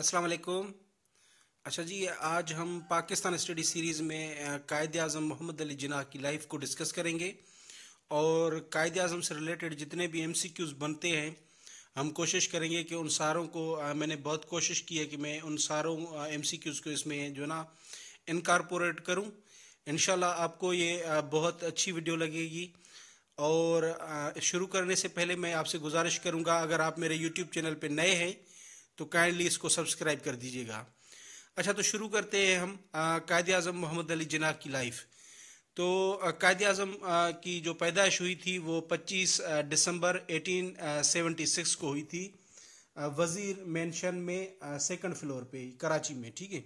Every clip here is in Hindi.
अस्सलाम वालेकुम अच्छा जी आज हम पाकिस्तान स्टडी सीरीज़ में कायद अजम मोहम्मद अली जिना की लाइफ को डिस्कस करेंगे और कायद अजम से रिलेटेड जितने भी एम सी क्यूज़ बनते हैं हम कोशिश करेंगे कि उन सारों को मैंने बहुत कोशिश की है कि मैं उन सारों एम सी क्यूज़ को इसमें जो ना इनकारपोरेट करूँ इन आपको ये बहुत अच्छी वीडियो लगेगी और शुरू करने से पहले मैं आपसे गुजारिश करूँगा अगर आप मेरे यूट्यूब चैनल पर नए हैं तो काइंडली इसको सब्सक्राइब कर दीजिएगा अच्छा तो शुरू करते हैं हम कायद अजम मोहम्मद अली जिनाह की लाइफ तो कायद अजम की जो पैदाइश हुई थी वो 25 दिसंबर 1876 को हुई थी वज़ीर मेंशन में सेकंड फ्लोर पे कराची में ठीक है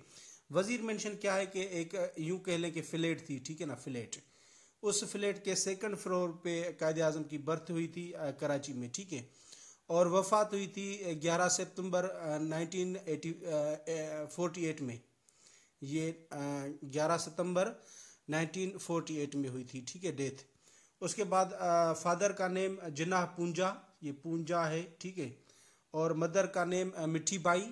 वज़ीर मेंशन क्या है कि एक यूं कह लें कि फ्लेट थी ठीक है ना फ्लेट उस फ्लेट के सेकंड फ्लोर पे कायद अजम की बर्थ हुई थी कराची में ठीक है और वफात हुई थी 11 सितंबर 1948 में ये 11 सितंबर 1948 में हुई थी ठीक है डेथ उसके बाद फादर का नेम जिनाह पूंजा ये पूंजा है ठीक है और मदर का नेम मिठी बाई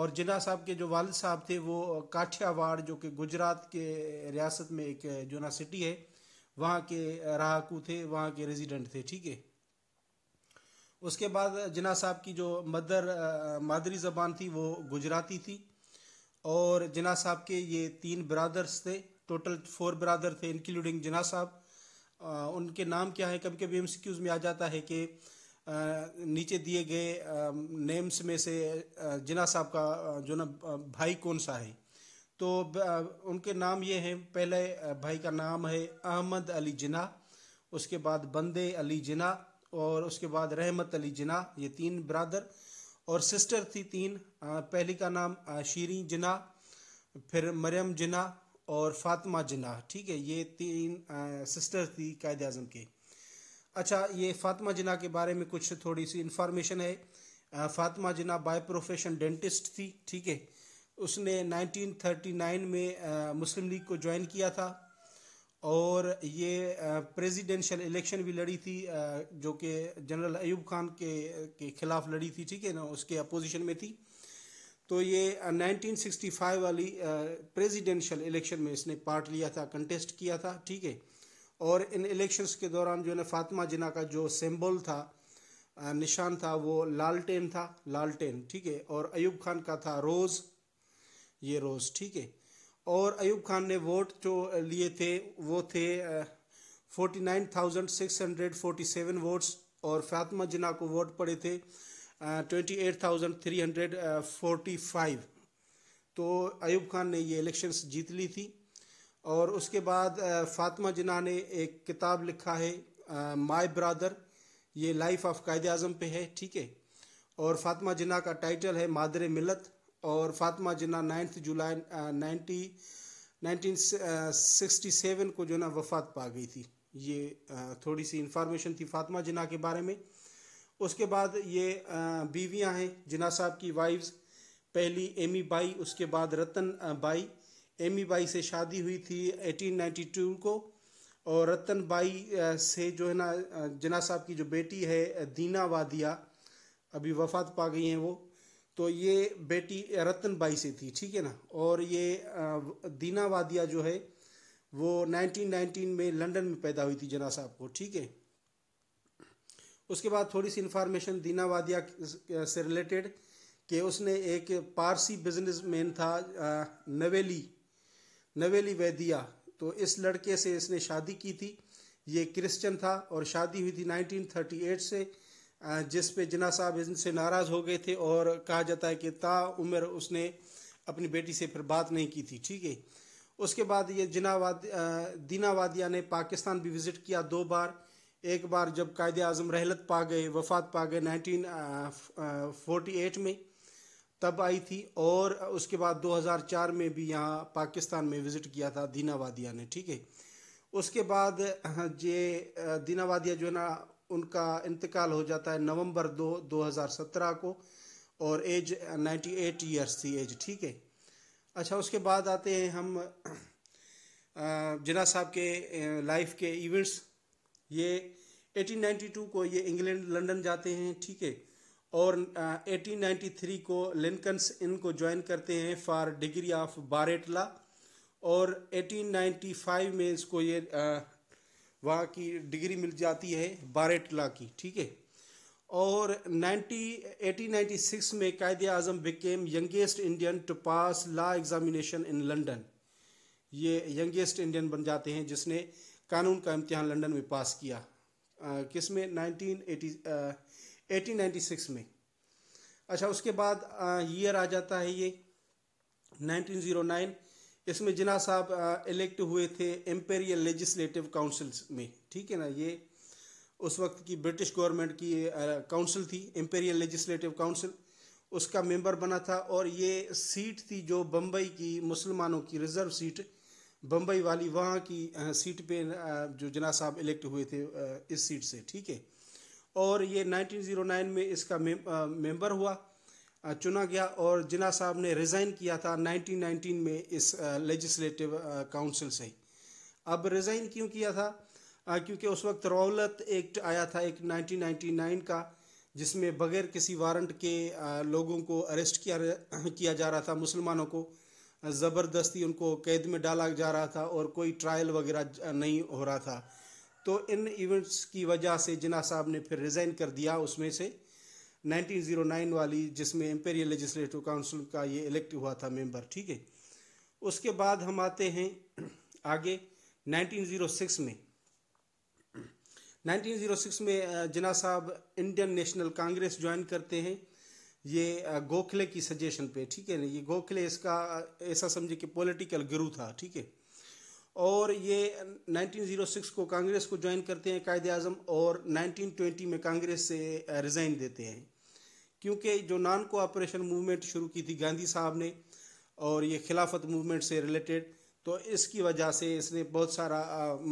और जिना साहब के जो वालद साहब थे वो काठियावाड़ जो कि गुजरात के रियासत में एक जो ना सिटी है वहाँ के रहाकू थे वहाँ के रेजिडेंट थे ठीक है उसके बाद जना साहब की जो मदर मादरी ज़बान थी वो गुजराती थी और जना साहब के ये तीन ब्रदर्स थे टोटल फोर ब्रदर थे इंक्लूडिंग जिना साहब उनके नाम क्या है कभी कभी एम्सक्यूज़ में आ जाता है कि नीचे दिए गए नेम्स में से जना साहब का जो ना भाई कौन सा है तो उनके नाम ये हैं पहले भाई का नाम है अहमद अली जिना उसके बाद बंदे अली जिना और उसके बाद रहमत अली जिना ये तीन ब्रादर और सिस्टर थी तीन पहली का नाम शीरी जिना फिर मरियम जिना और फातिमा जिना ठीक है ये तीन सिस्टर थी कायद अजम के अच्छा ये फातिमा जिना के बारे में कुछ थोड़ी सी इन्फॉर्मेशन है Fatima Jinnah by profession dentist थी ठीक है उसने 1939 में मुस्लिम लीग को ज्वाइन किया था और ये प्रेसिडेंशियल इलेक्शन भी लड़ी थी जो कि जनरल अयूब खान के के खिलाफ लड़ी थी ठीक है ना उसके अपोजिशन में थी तो ये 1965 वाली प्रेसिडेंशियल इलेक्शन में इसने पार्ट लिया था कंटेस्ट किया था ठीक है और इन इलेक्शंस के दौरान जो है ना फातिमा जिना का जो सिंबल था निशान था वो लालटेन था लालटेन ठीक है और अयूब खान का था रोज़ ये रोज़ ठीक है और अयूब खान ने वोट जो लिए थे वो थे forty nine thousand six hundred forty seven votes और फातमा जिना को वोट पड़े थे twenty eight thousand three hundred forty five तो अयूब खान ने ये इलेक्शंस जीत ली थी और उसके बाद फातमा जिना ने एक किताब लिखा है माय ब्रादर ये लाइफ ऑफ कायद अजम पे है ठीक है और फातमा जिना का टाइटल है मादर मिलत और Fatima Jinnah ninth July ninety nineteen sixty seven को जो ना वफात पा गई थी ये थोड़ी सी इंफॉर्मेशन थी फातिमा जिन्ना के बारे में उसके बाद ये बीवियां हैं जिना साहब की वाइफ्स पहली एमी बाई उसके बाद रतन बाई एमी बाई से शादी हुई थी 1892 को और रतन बाई से जो है ना जना साहब की जो बेटी है दीना वादिया अभी वफात पा गई हैं वो तो ये बेटी बाई से थी ठीक है ना और ये दीना वादिया जो है वो 1919 में लंदन में पैदा हुई थी जना साहब को ठीक है उसके बाद थोड़ी सी इन्फॉर्मेशन दीना वादिया से रिलेटेड कि उसने एक पारसी बिजनेसमैन था नवेली नवेली वैदिया तो इस लड़के से इसने शादी की थी ये क्रिश्चियन था और शादी हुई थी 1938 से जिस पे जना साहब इनसे नाराज़ हो गए थे और कहा जाता है कि ता उम्र उसने अपनी बेटी से फिर बात नहीं की थी ठीक है उसके बाद ये जिनावाद दीनावादिया ने पाकिस्तान भी विज़िट किया दो बार एक बार जब कायद अजम रहलत पा गए वफात पा गए नाइनटीन फोर्टी एट में तब आई थी और उसके बाद 2004 में भी यहाँ पाकिस्तान में विज़िट किया था दीनावादिया ने ठीक है उसके बाद ये हाँ, दीनावादिया जो है ना उनका इंतकाल हो जाता है नवंबर दो 2017 को और एज 98 इयर्स थी एज ठीक है अच्छा उसके बाद आते हैं हम जना साहब के लाइफ के इवेंट्स ये 1892 को ये इंग्लैंड लंदन जाते हैं ठीक है और 1893 को लिंकन्स इनको ज्वाइन करते हैं फॉर डिग्री ऑफ बारेटला और 1895 में इसको ये वहाँ की डिग्री मिल जाती है बारेट की ठीक है और 90 1896 में Quaid Azam became youngest Indian to pass law examination in London ये यंगेस्ट इंडियन बन जाते हैं जिसने कानून का इम्तहान लंदन में पास किया किस में नाइनटीन एटी नाइन्टी सिक्स में अच्छा उसके बाद ईयर आ जाता है ये नाइनटीन ज़ीरो नाइन इसमें जिना साहब इलेक्ट हुए थे एम्पेरियल लेजिस्लेटिव काउंसिल्स में ठीक है ना ये उस वक्त की ब्रिटिश गवर्नमेंट की काउंसिल थी एम्पेरियल लेजिस्लेटिव काउंसिल उसका मेंबर बना था और ये सीट थी जो बम्बई की मुसलमानों की रिजर्व सीट बम्बई वाली वहाँ की सीट पे जो जना साहब इलेक्ट हुए थे इस सीट से ठीक है और ये 1909 में इसका मेंबर हुआ चुना गया और जिना साहब ने रिज़ाइन किया था 1919 में इस लेजिस्लेटिव काउंसिल से अब रिज़ाइन क्यों किया था क्योंकि उस वक्त रौलत एक्ट आया था एक 1999 का जिसमें बगैर किसी वारंट के लोगों को अरेस्ट किया किया जा रहा था मुसलमानों को ज़बरदस्ती उनको कैद में डाला जा रहा था और कोई ट्रायल वगैरह नहीं हो रहा था तो इन इवेंट्स की वजह से जिना साहब ने फिर रिज़ाइन कर दिया उसमें से 1909 वाली जिसमें एम्पेरियल लेजिस्लेटिव काउंसिल का ये इलेक्ट हुआ था मेंबर ठीक है उसके बाद हम आते हैं आगे 1906 में 1906 में जना साहब इंडियन नेशनल कांग्रेस ज्वाइन करते हैं ये गोखले की सजेशन पे ठीक है ना ये गोखले इसका ऐसा समझे कि पॉलिटिकल गुरु था ठीक है और ये 1906 को कांग्रेस को ज्वाइन करते हैं कायद अजम और 1920 में कांग्रेस से रिज़ाइन देते हैं क्योंकि जो नान कोऑपरेशन मूवमेंट शुरू की थी गांधी साहब ने और ये खिलाफत मूवमेंट से रिलेटेड तो इसकी वजह से इसने बहुत सारा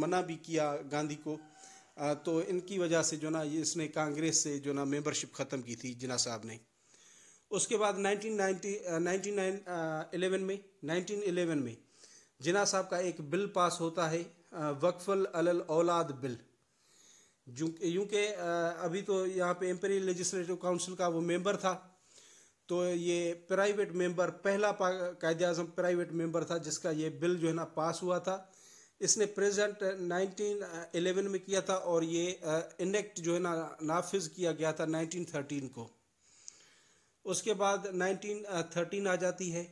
मना भी किया गांधी को तो इनकी वजह से जो ना इसने कांग्रेस से जो ना मेंबरशिप ख़त्म की थी जिना साहब ने उसके बाद 1990 1911 में 1911 में जिना साहब का एक बिल पास होता है वक्फल अलल औलाद बिल यूँ के अभी तो यहाँ पे एम्परी लेजिस्लेटिव काउंसिल का वो मेंबर था तो ये प्राइवेट मेंबर पहला कायद अजम प्राइवेट मेंबर था जिसका ये बिल जो है ना पास हुआ था इसने प्रेजेंट 1911 में किया था और ये इनेक्ट जो है ना नाफिज किया गया था 1913 को उसके बाद 1913 आ जाती है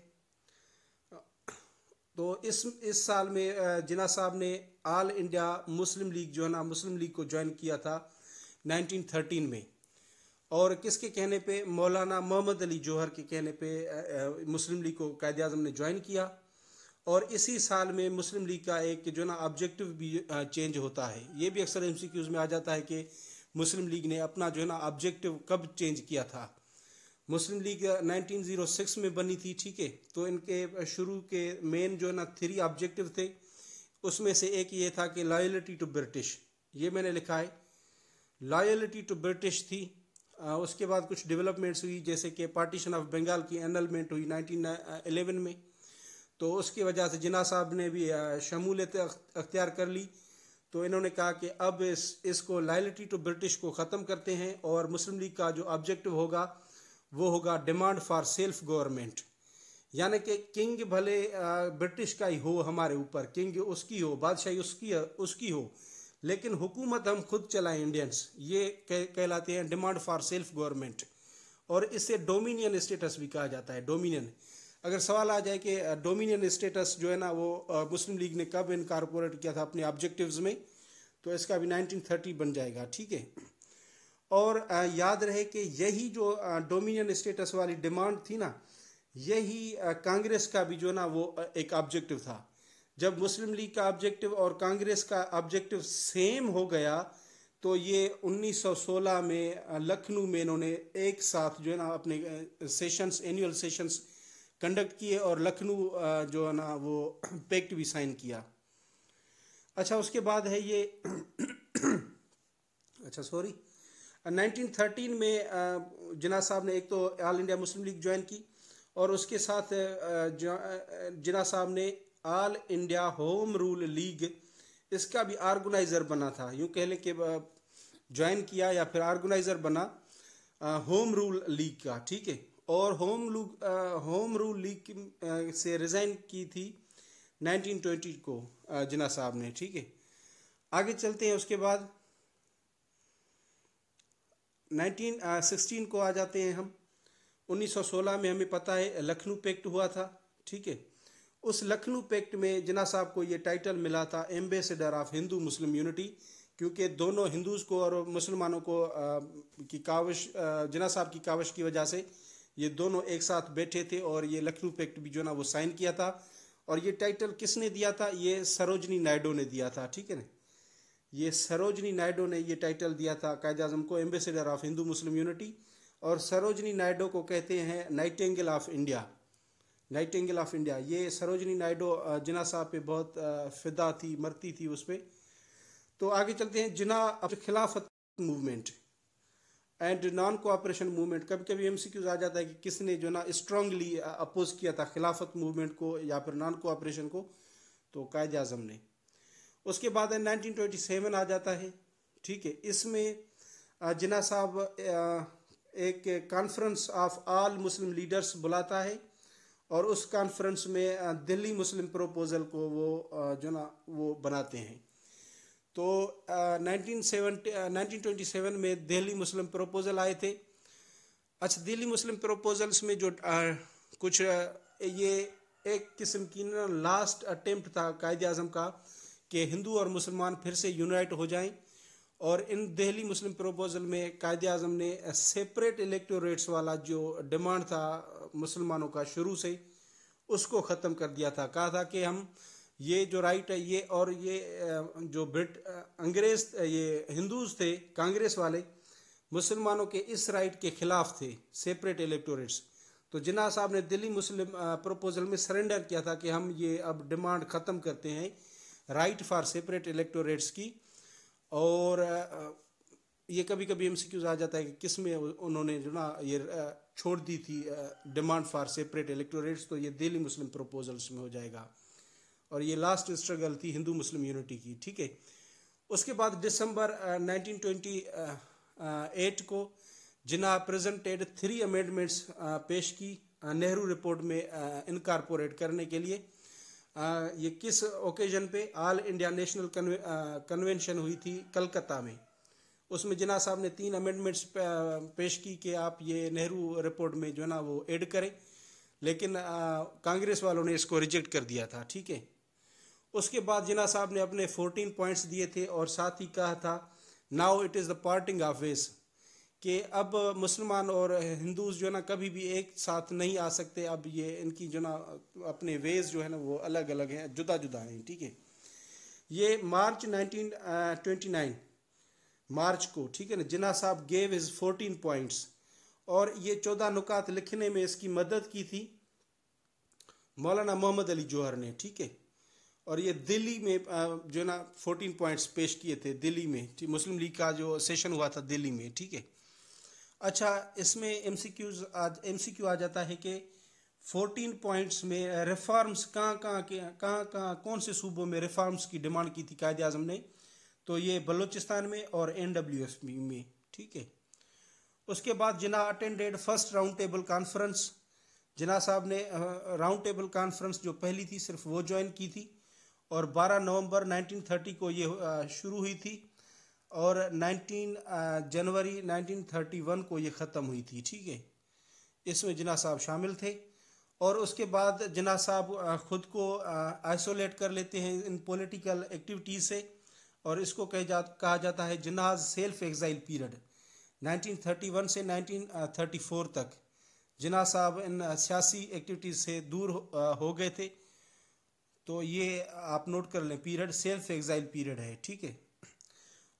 तो इस इस साल में जिना साहब ने ऑल इंडिया मुस्लिम लीग जो है ना मुस्लिम लीग को ज्वाइन किया था 1913 में और किसके कहने पे मौलाना मोहम्मद अली जौहर के कहने पे मुस्लिम लीग को कायद अजम ने ज्वाइन किया और इसी साल में मुस्लिम लीग का एक जो ना ऑब्जेक्टिव भी चेंज होता है ये भी अक्सर एम में आ जाता है कि मुस्लिम लीग ने अपना जो है ना ऑब्जेक्टिव कब चेंज किया था मुस्लिम लीग 1906 में बनी थी ठीक है तो इनके शुरू के मेन जो है ना थ्री ऑब्जेक्टिव थे उसमें से एक ये था कि लॉयलिटी टू ब्रिटिश ये मैंने लिखा है लॉयलिटी टू ब्रिटिश थी आ, उसके बाद कुछ डेवलपमेंट्स हुई जैसे कि पार्टीशन ऑफ बंगाल की एनलमेंट हुई 1911 में तो उसकी वजह से जिना साहब ने भी शमूलियत अख्तियार कर ली तो इन्होंने कहा कि अब इस इसको लॉयलिटी टू ब्रिटिश को ख़त्म करते हैं और मुस्लिम लीग का जो ऑब्जेक्टिव होगा वो होगा डिमांड फॉर सेल्फ गवर्नमेंट यानी कि किंग भले ब्रिटिश का ही हो हमारे ऊपर किंग उसकी हो बादशाही उसकी उसकी हो लेकिन हुकूमत हम खुद चलाएं इंडियंस ये कह, कहलाते हैं डिमांड फॉर सेल्फ गवर्नमेंट और इसे डोमिनियन स्टेटस भी कहा जाता है डोमिनियन अगर सवाल आ जाए कि डोमिनियन स्टेटस जो है ना वो मुस्लिम लीग ने कब इनकारपोरेट किया था अपने ऑब्जेक्टिव्स में तो इसका भी 1930 बन जाएगा ठीक है और याद रहे कि यही जो डोमिनियन स्टेटस वाली डिमांड थी ना यही कांग्रेस का भी जो ना वो एक ऑब्जेक्टिव था जब मुस्लिम लीग का ऑब्जेक्टिव और कांग्रेस का ऑब्जेक्टिव सेम हो गया तो ये 1916 में लखनऊ में इन्होंने एक साथ जो है ना अपने सेशंस एनुअल सेशंस कंडक्ट किए और लखनऊ जो है ना वो पैक्ट भी साइन किया अच्छा उसके बाद है ये अच्छा सॉरी 1913 uh, में uh, जना साहब ने एक तो all India Muslim League join की और उसके साथ uh, जिना साहब ने all India home rule league इसका भी आर्गनाइज़र बना था यूँ कह लें कि ज्वाइन किया या फिर आर्गनाइज़र बना होम रूल लीग का ठीक है और होम लूग होम रूल लीग से रिज़ाइन की थी 1920 को जिना साहब ने ठीक है आगे चलते हैं उसके बाद नाइनटीन सिक्सटीन को आ जाते हैं हम 1916 में हमें पता है लखनऊ पैक्ट हुआ था ठीक है उस लखनऊ पैक्ट में जना साहब को ये टाइटल मिला था ambassador of Hindu Muslim unity क्योंकि दोनों हिंदूज़ को और मुसलमानों को आ, की काविश जना साहब की काविश की वजह से ये दोनों एक साथ बैठे थे और ये लखनऊ पैक्ट भी जो ना वो साइन किया था और ये टाइटल किसने दिया था ये सरोजनी नायडो ने दिया था ठीक है ना ये सरोजनी नायडो ने ये टाइटल दिया था कायद अजम को ambassador of Hindu Muslim unity और सरोजनी नायडो को कहते हैं nightingale of India nightingale of India ये सरोजनी नायडो जिना साहब पे बहुत फिदा थी मरती थी उस पर तो आगे चलते हैं Jinnah Khilafat movement and non cooperation movement कभी कभी एम सी क्यूज आ जाता है कि किसने जो ना स्ट्रांगली अपोज किया था खिलाफत मूवमेंट को या फिर नॉन कोऑपरेशन को तो कायद अजम ने उसके बाद 1927 आ जाता है ठीक है इसमें जिना साहब एक conference of all Muslim leaders बुलाता है और उस कॉन्फ्रेंस में दिल्ली मुस्लिम प्रपोजल को वो जो ना वो बनाते हैं तो नाइनटीन नाइनटीन ट्वेंटी सेवन में दिल्ली मुस्लिम प्रपोजल आए थे अच्छा दिल्ली मुस्लिम प्रपोजल्स में जो आ, कुछ ये एक किस्म की ना लास्ट अटेम्प्ट था कायद अजम का कि हिंदू और मुसलमान फिर से यूनाइट हो जाएं और इन दिल्ली मुस्लिम प्रपोजल में कायद अजम ने सेपरेट इलेक्टोरेट्स वाला जो डिमांड था मुसलमानों का शुरू से उसको ख़त्म कर दिया था कहा था कि हम ये जो राइट है ये और ये जो ब्रिट अंग्रेज ये हिंदूज थे कांग्रेस वाले मुसलमानों के इस राइट के खिलाफ थे सेपरेट इलेक्टोरेट्स तो जिना साहब ने दिल्ली मुस्लिम प्रपोजल में सरेंडर किया था कि हम ये अब डिमांड ख़त्म करते हैं राइट फॉर सेपरेट इलेक्टोरेट्स की और ये कभी कभी एम आ जाता है कि किस में उन्होंने जो ना ये छोड़ दी थी डिमांड फॉर सेपरेट इलेक्टोरेट्स तो ये दिल्ली मुस्लिम प्रपोजल्स में हो जाएगा और ये लास्ट स्ट्रगल थी हिंदू मुस्लिम यूनिटी की ठीक है उसके बाद दिसंबर नाइनटीन को जिन्हा प्रेजेंटेड थ्री अमेंडमेंट्स पेश की नेहरू रिपोर्ट में इनकारपोरेट करने के लिए ये किस ओकेजन पे ऑल इंडिया नेशनल कन्वेंशन हुई थी कलकत्ता में उसमें जिना साहब ने तीन अमेंडमेंट्स पेश की कि आप ये नेहरू रिपोर्ट में जो है ना वो ऐड करें लेकिन कांग्रेस वालों ने इसको रिजेक्ट कर दिया था ठीक है उसके बाद जिना साहब ने अपने फोर्टीन पॉइंट्स दिए थे और साथ ही कहा था now it is the parting of ways कि अब मुसलमान और हिंदूज जो है ना कभी भी एक साथ नहीं आ सकते अब ये इनकी जो ना अपने वेज जो है ना वो अलग अलग हैं जुदा जुदा हैं ठीक है ये मार्च 1929 मार्च को ठीक है ना जिना साहब गेव हिज 14 पॉइंट्स और ये चौदह नुकात लिखने में इसकी मदद की थी मौलाना मोहम्मद अली जौहर ने ठीक है और ये दिल्ली में जो ना फोर्टीन पॉइंट्स पेश किए थे दिल्ली में मुस्लिम लीग का जो सेशन हुआ था दिल्ली में ठीक है अच्छा इसमें M C Qs M C Q आ जाता है कि फोर्टीन पॉइंट्स में रिफॉर्म्स uh, कहाँ कहाँ के कहाँ कहाँ कौन से सूबों में रिफॉर्म्स की डिमांड की थी कायद अजम ने तो ये बलूचिस्तान में और एन डब्ल्यू एफ में ठीक है उसके बाद Jinnah attended first round table conference Jinnah साहब ने राउंड टेबल कॉन्फ्रेंस जो पहली थी सिर्फ वो ज्वाइन की थी और 12 नवंबर 1930 को ये uh, शुरू हुई थी और 19 जनवरी 1931 को ये ख़त्म हुई थी ठीक है इसमें जिना साहब शामिल थे और उसके बाद जिना साहब ख़ुद को आइसोलेट कर लेते हैं इन पॉलिटिकल एक्टिविटीज़ से और इसको कह जा कहा जाता है जनाज सेल्फ एग्ज़ाइल पीरियड 1931 से 1934 तक जिना साहब इन सियासी एक्टिविटीज़ से दूर हो गए थे तो ये आप नोट कर लें पीरियड सेल्फ एग्ज़ाइल पीरियड है ठीक है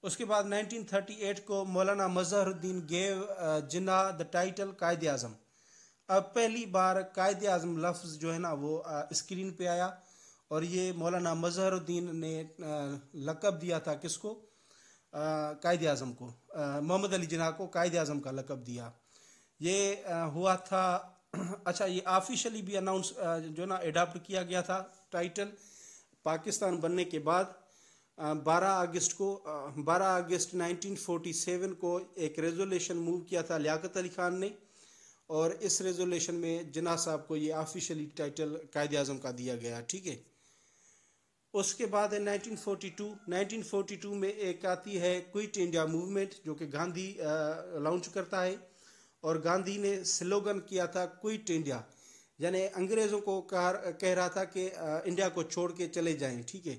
उसके बाद 1938 को मौलाना Mazharuddin gave Jinnah the title Quaid Azam अब पहली बार कायद अजम लफ्ज़ जो है ना वो स्क्रीन पे आया और ये मौलाना मजहरुद्दीन ने लकब दिया था किसको कायद अजम को मोहम्मद अली जिना को कायद अजम का लकब दिया ये हुआ था अच्छा ये ऑफिशियली भी अनाउंस जो ना एडाप्ट किया गया था टाइटल पाकिस्तान बनने के बाद बारह अगस्त को बारह अगस्त 1947 को एक रेजोल्यूशन मूव किया था लियाकत अली खान ने और इस रेजोल्यूशन में जना साहब को ये ऑफिशियली टाइटल कायद अजम का दिया गया ठीक है उसके बाद है 1942 1942 में एक आती है क्विट इंडिया मूवमेंट जो कि गांधी लॉन्च करता है और गांधी ने स्लोगन किया था क्विट इंडिया यानी अंग्रेज़ों को कह कह रहा था कि इंडिया को छोड़ के चले जाएं ठीक है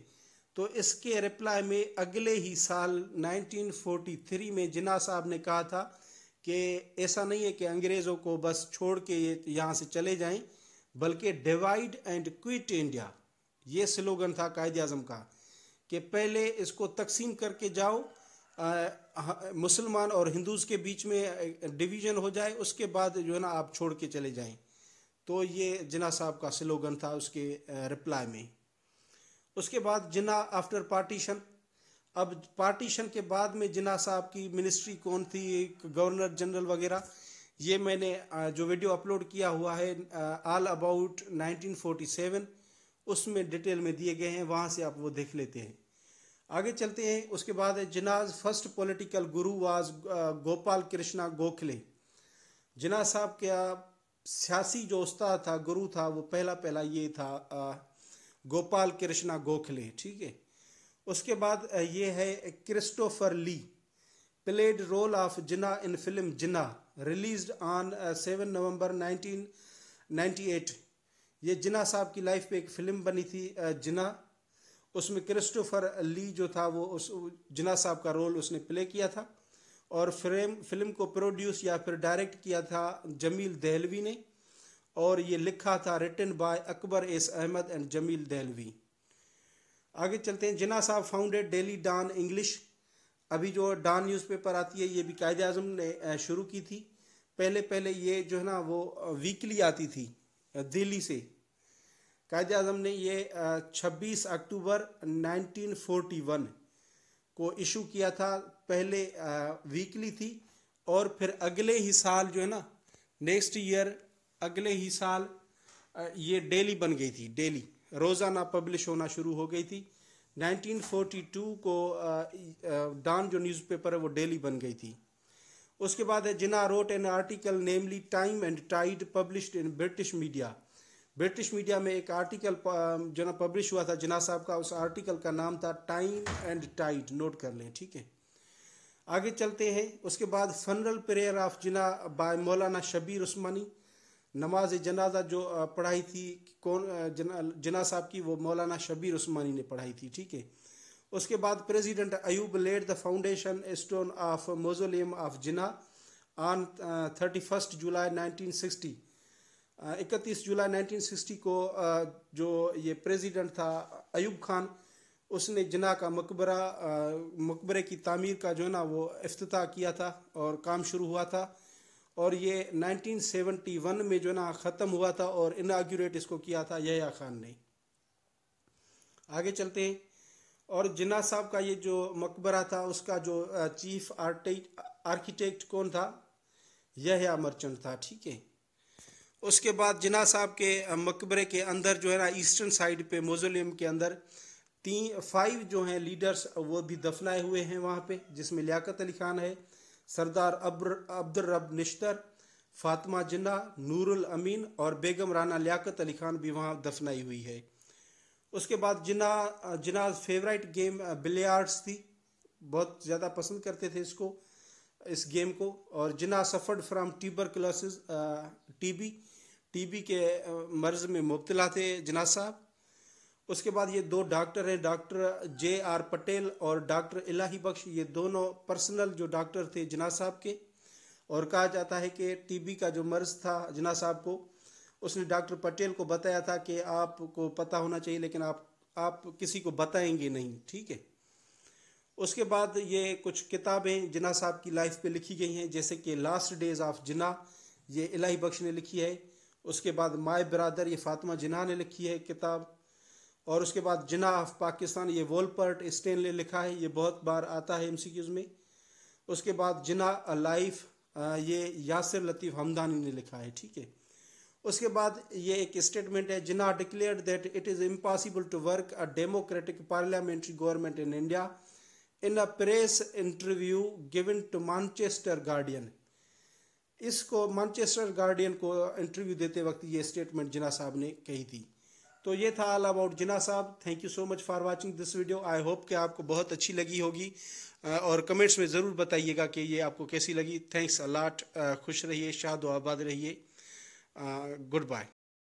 तो इसके रिप्लाई में अगले ही साल 1943 में जिना साहब ने कहा था कि ऐसा नहीं है कि अंग्रेज़ों को बस छोड़ के ये यहाँ से चले जाएं बल्कि डिवाइड एंड क्विट इंडिया ये स्लोगन था कायद अजम का कि पहले इसको तकसीम करके जाओ मुसलमान और हिंदूज़ के बीच में डिवीज़न हो जाए उसके बाद जो है ना आप छोड़ के चले जाएं तो ये जना साहब का स्लोगन था उसके रिप्लाई में उसके बाद जिना आफ्टर पार्टीशन अब पार्टीशन के बाद में जिना साहब की मिनिस्ट्री कौन थी गवर्नर जनरल वगैरह ये मैंने जो वीडियो अपलोड किया हुआ है ऑल अबाउट 1947 उसमें डिटेल में दिए गए हैं वहाँ से आप वो देख लेते हैं आगे चलते हैं उसके बाद है Jinnah's first political guru was Gopal Krishna Gokhale Jinnah साहब का सियासी जो उस्ताद था गुरु था वो पहला पहला ये था गोपाल कृष्णा गोखले ठीक है उसके बाद ये है Christopher Lee played role of Jinnah in film Jinnah release on seven November 1998 ये जिना साहब की लाइफ पे एक फिल्म बनी थी जिना उसमें क्रिस्टोफर ली जो था वो उस जिना साहब का रोल उसने प्ले किया था और फ्रेम फिल्म को प्रोड्यूस या फिर डायरेक्ट किया था जमील दहलवी ने और ये लिखा था written by Akbar S Ahmed and Jamil Dehlavi आगे चलते हैं जिना साहब फाउंडेड डेली डॉन इंग्लिश अभी जो डॉन न्यूज़पेपर आती है ये भी कायद अजम ने शुरू की थी पहले पहले ये जो है ना वो वीकली आती थी दिल्ली से कायद अजम ने ये 26 अक्टूबर 1941 को इशू किया था पहले वीकली थी और फिर अगले ही साल जो है ना नेक्स्ट ईयर अगले ही साल ये डेली बन गई थी डेली रोज़ाना पब्लिश होना शुरू हो गई थी 1942 को डॉन जो न्यूज़पेपर है वो डेली बन गई थी उसके बाद है Jinnah wrote an article namely time and tide published in British media British media में एक आर्टिकल जो ना पब्लिश हुआ था जिना साहब का उस आर्टिकल का नाम था टाइम एंड टाइड नोट कर लें ठीक है आगे चलते हैं उसके बाद funeral prayer of Jinnah by Maulana Shabbir उस्मानी नमाज जनाजा जो पढ़ाई थी कौन जना जना साहब की वो मौलाना शबीर उस्मानी ने पढ़ाई थी ठीक है उसके बाद president Ayub laid the foundation stone of mausoleum of Jinnah on thirty first July nineteen sixty इकतीस जुलाई नाइनटीन सिक्सटी को जो ये प्रेसिडेंट था अयूब खान उसने जिना का मकबरा मकबरे की तामीर का जो है ना वो अफ्ताह किया था और काम शुरू हुआ था और ये 1971 में जो ना ख़त्म हुआ था और इनाग्यूरेट इसको किया था यह खान ने आगे चलते हैं और जिन्ना साहब का ये जो मकबरा था उसका जो चीफ आर्किटेक्ट कौन था यह मर्चेंट था ठीक है उसके बाद जिना साहब के मकबरे के अंदर जो है ना ईस्टर्न साइड पे मोजोलियम के अंदर तीन फाइव जो हैं लीडर्स वो भी दफनाए हुए हैं वहाँ पे जिसमें लियाकत अली खान है सरदार अब्र अब्दुल रब निश्तर फातिमा जिन्ना नूरुल अमीन और बेगम राना लियाकत अली खान भी वहाँ दफनाई हुई है उसके बाद Jinnah Jinnah's favourite game billiards थी बहुत ज़्यादा पसंद करते थे इसको इस गेम को और Jinnah suffered from tuberculosis T B के मर्ज़ में मुबतला थे जिना साहब उसके बाद ये दो डॉक्टर हैं डॉक्टर जे आर पटेल और डॉक्टर इलाही बख्श ये दोनों पर्सनल जो डॉक्टर थे जिनाह साहब के और कहा जाता है कि टीबी का जो मर्ज था जिनाह साहब को उसने डॉक्टर पटेल को बताया था कि आपको पता होना चाहिए लेकिन आप आप किसी को बताएंगे नहीं ठीक है उसके बाद ये कुछ किताबें जिना साहब की लाइफ पे लिखी गई हैं जैसे कि लास्ट डेज ऑफ जिना ये इलाही बख्श ने लिखी है उसके बाद माय ब्रादर ये फातिमा जिना ने लिखी है किताब और उसके बाद जिना ऑफ पाकिस्तान ये वोलपर्ट स्टेन ने लिखा है ये बहुत बार आता है एमसीक्यूज में उसके बाद जिना अ लाइफ ये यासिर लतीफ़ हमदानी ने लिखा है ठीक है उसके बाद ये एक स्टेटमेंट है Jinnah declare that it is impossible to work a democratic parliamentary government in India in a press interview given to Manchester Guardian इसको मानचेस्टर गार्डियन को इंटरव्यू देते वक्त ये स्टेटमेंट जिना साहब ने कही थी तो ये था ऑल अबाउट जिना साहब thank you so much for watching this video I hope कि आपको बहुत अच्छी लगी होगी और कमेंट्स में ज़रूर बताइएगा कि ये आपको कैसी लगी थैंक्स अलाट खुश रहिए शाद आबाद रहिए गुड बाय